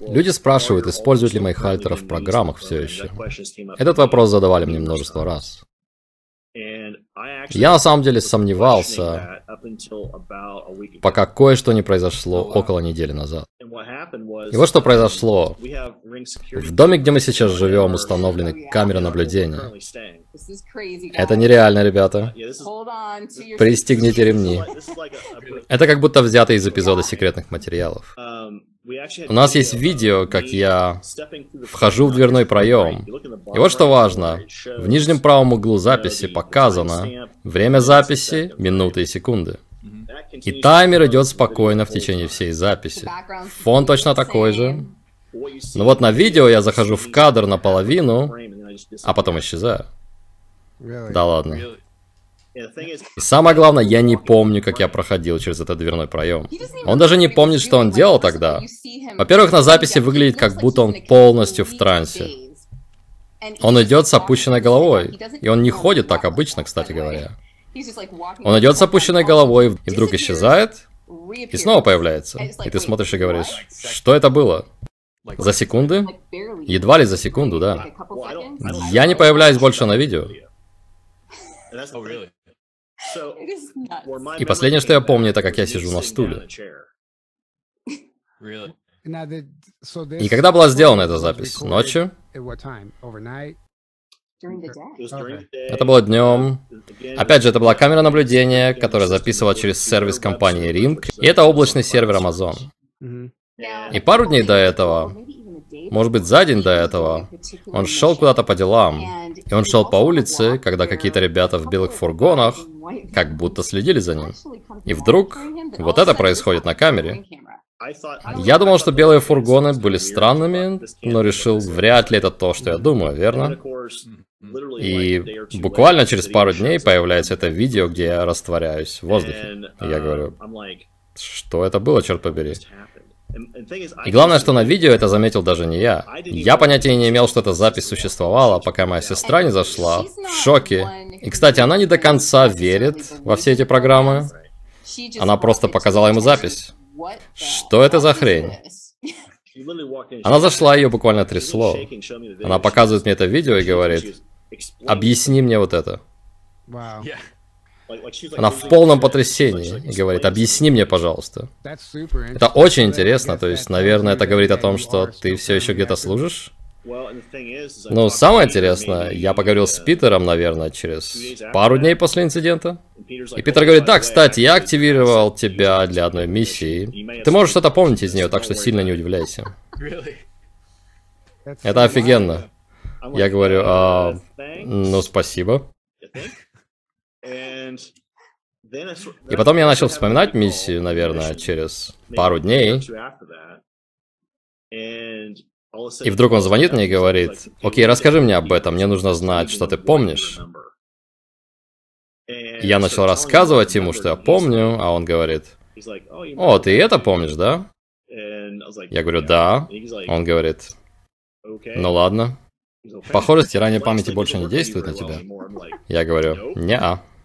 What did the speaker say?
Люди спрашивают, используют ли Мейхальтера в программах все еще. Этот вопрос задавали мне множество раз. Я на самом деле сомневался, пока кое-что не произошло около недели назад. И вот что произошло. В доме, где мы сейчас живем, установлены камеры наблюдения. Это нереально, ребята. Пристегните ремни. Это как будто взято из эпизода секретных материалов. У нас есть видео, как я вхожу в дверной проем. И вот что важно, в нижнем правом углу записи показано время записи, минуты и секунды. И таймер идет спокойно в течение всей записи. Фон точно такой же. Но вот на видео я захожу в кадр наполовину, а потом исчезаю. Да ладно самое главное, я не помню, как я проходил через этот дверной проем. Он даже не помнит, что он делал тогда. Во-первых, на записи выглядит, как будто он полностью в трансе. Он идет с опущенной головой. И он не ходит так обычно, кстати говоря. Он идет с опущенной головой и вдруг исчезает, и снова появляется. И ты смотришь и говоришь, что это было? За секунды? Едва ли за секунду, да. Я не появляюсь больше на видео. Oh, и последнее, что я помню, это как я сижу на стуле. И когда была сделана эта запись? Ночью? Это было днем. Опять же, это была камера наблюдения, которая записывала через сервис компании Ring, и это облачный сервер Amazon. Mm-hmm. И пару дней до этого может быть, за день до этого. Он шел куда-то по делам. И он шел по улице, когда какие-то ребята в белых фургонах как будто следили за ним. И вдруг вот это происходит на камере. Я думал, что белые фургоны были странными, но решил, вряд ли это то, что я думаю, верно? И буквально через пару дней появляется это видео, где я растворяюсь в воздухе. И я говорю, что это было, черт побери? И главное, что на видео это заметил даже не я. Я понятия не имел, что эта запись существовала, пока моя сестра не зашла. В шоке. И, кстати, она не до конца верит во все эти программы. Она просто показала ему запись. Что это за хрень? Она зашла, ее буквально трясло. Она показывает мне это видео и говорит, объясни мне вот это. Wow. Она в полном потрясении и говорит, объясни мне, пожалуйста. Это очень интересно, то есть, наверное, это говорит о том, что ты все еще где-то служишь? Ну, самое интересное, я поговорил с Питером, наверное, через пару дней после инцидента. И Питер говорит, да, кстати, я активировал тебя для одной миссии. Ты можешь что-то помнить из нее, так что сильно не удивляйся. Это офигенно. Я говорю, а, ну спасибо. И потом я начал вспоминать миссию, наверное, через пару дней. И вдруг он звонит мне и говорит, «Окей, расскажи мне об этом, мне нужно знать, что ты помнишь». я начал рассказывать ему, что я помню, а он говорит, oh, «О, ты это помнишь, да?» Я говорю, «Да». Он говорит, «Ну ладно». Похоже, стирание памяти больше не действует на тебя. Я говорю, «Не-а».